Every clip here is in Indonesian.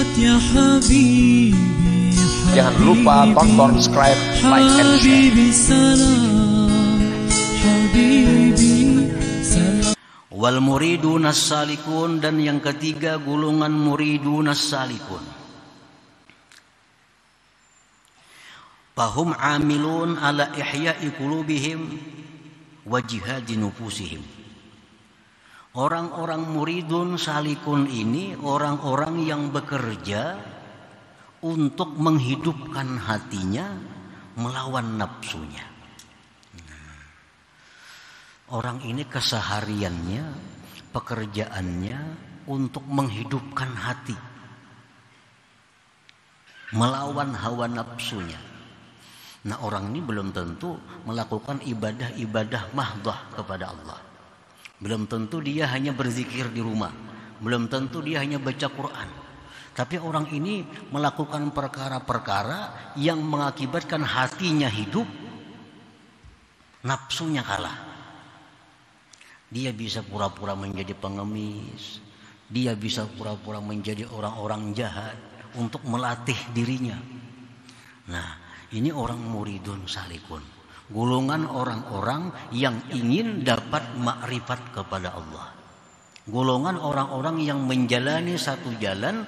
Ya Jangan lupa tonton, subscribe, like, and share. Wal muridu salikun dan yang ketiga gulungan muridu salikun. Fahum amilun ala ihya'i qulubihim wa jihadi nufusihim. Orang-orang muridun salikun ini orang-orang yang bekerja untuk menghidupkan hatinya melawan nafsunya. Nah, orang ini kesehariannya, pekerjaannya untuk menghidupkan hati. Melawan hawa nafsunya. Nah orang ini belum tentu melakukan ibadah-ibadah mahdoh kepada Allah belum tentu dia hanya berzikir di rumah. Belum tentu dia hanya baca Quran. Tapi orang ini melakukan perkara-perkara yang mengakibatkan hatinya hidup, nafsunya kalah. Dia bisa pura-pura menjadi pengemis, dia bisa pura-pura menjadi orang-orang jahat untuk melatih dirinya. Nah, ini orang muridun salikun. Golongan orang-orang yang ingin dapat makrifat kepada Allah. Golongan orang-orang yang menjalani satu jalan,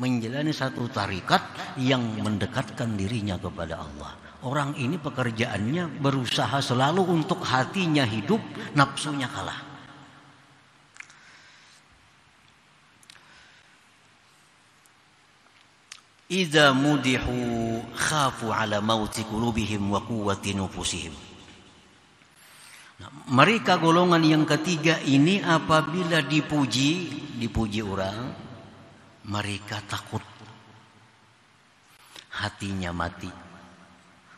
menjalani satu tarikat yang mendekatkan dirinya kepada Allah. Orang ini pekerjaannya berusaha selalu untuk hatinya hidup, nafsunya kalah. idza mudihu khafu ala mauti qulubihim wa kuwati nufusihim nah, mereka golongan yang ketiga ini apabila dipuji dipuji orang mereka takut hatinya mati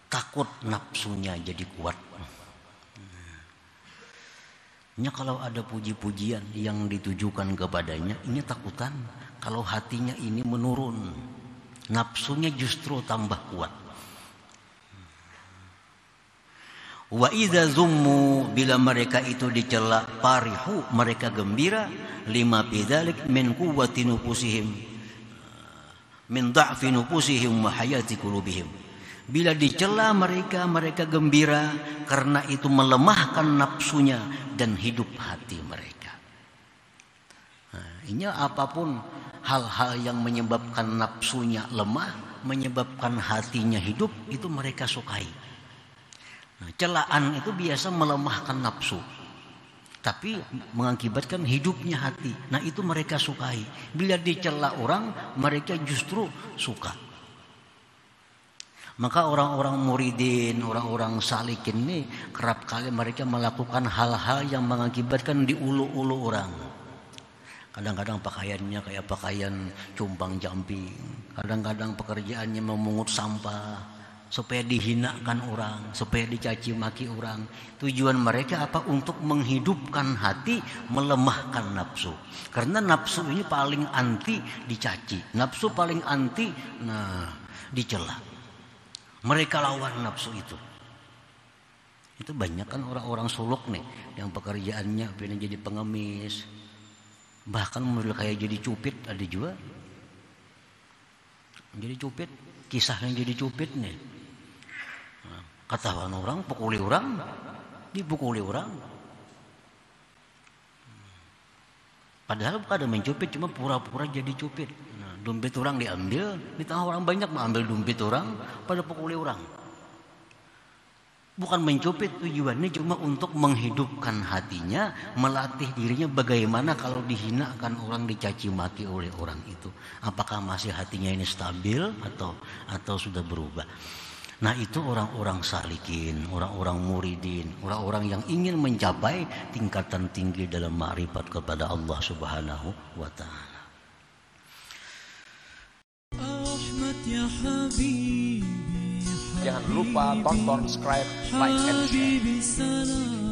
takut nafsunya jadi kuat Nya kalau ada puji-pujian yang ditujukan kepadanya, ini takutan. Kalau hatinya ini menurun, nafsunya justru tambah kuat. Wa idza zummu bila mereka itu dicela parihu mereka gembira lima bidzalik min quwwati nufusihim min dha'fi nufusihim wa hayati qulubihim. Bila dicela mereka mereka gembira karena itu melemahkan nafsunya dan hidup hati mereka. Nah, ini apapun hal-hal yang menyebabkan nafsunya lemah, menyebabkan hatinya hidup, itu mereka sukai. Nah, celaan itu biasa melemahkan nafsu, tapi mengakibatkan hidupnya hati. Nah, itu mereka sukai. Bila dicela orang, mereka justru suka. Maka orang-orang muridin, orang-orang salikin ini kerap kali mereka melakukan hal-hal yang mengakibatkan diulu-ulu orang Kadang-kadang pakaiannya kayak pakaian cumbang jamping. Kadang-kadang pekerjaannya memungut sampah supaya dihinakan orang, supaya dicaci maki orang. Tujuan mereka apa? Untuk menghidupkan hati, melemahkan nafsu. Karena nafsu ini paling anti dicaci, nafsu paling anti nah dicela. Mereka lawan nafsu itu. Itu banyak kan orang-orang suluk nih yang pekerjaannya pengen jadi pengemis, bahkan model kayak jadi cupit ada juga jadi cupit kisah yang jadi cupit nih nah, katakan orang pukuli orang dipukuli orang padahal bukan ada mencupit cuma pura-pura jadi cupit nah, dompet orang diambil di tengah orang banyak mengambil dompet orang pada pukuli orang Bukan mencopet tujuannya cuma untuk menghidupkan hatinya, melatih dirinya bagaimana kalau dihina dihinakan orang dicaci maki oleh orang itu. Apakah masih hatinya ini stabil atau atau sudah berubah? Nah itu orang-orang salikin, orang-orang muridin, orang-orang yang ingin mencapai tingkatan tinggi dalam ma'rifat kepada Allah Subhanahu wa taala. Jangan lupa tonton, subscribe, like, and share.